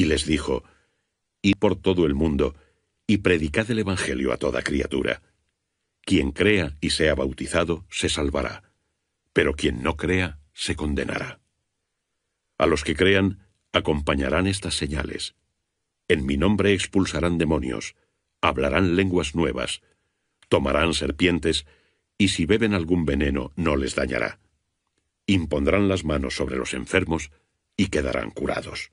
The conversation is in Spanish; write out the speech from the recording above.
y les dijo, Id por todo el mundo y predicad el Evangelio a toda criatura. Quien crea y sea bautizado se salvará, pero quien no crea se condenará. A los que crean acompañarán estas señales. En mi nombre expulsarán demonios, hablarán lenguas nuevas, tomarán serpientes, y si beben algún veneno no les dañará. Impondrán las manos sobre los enfermos y quedarán curados.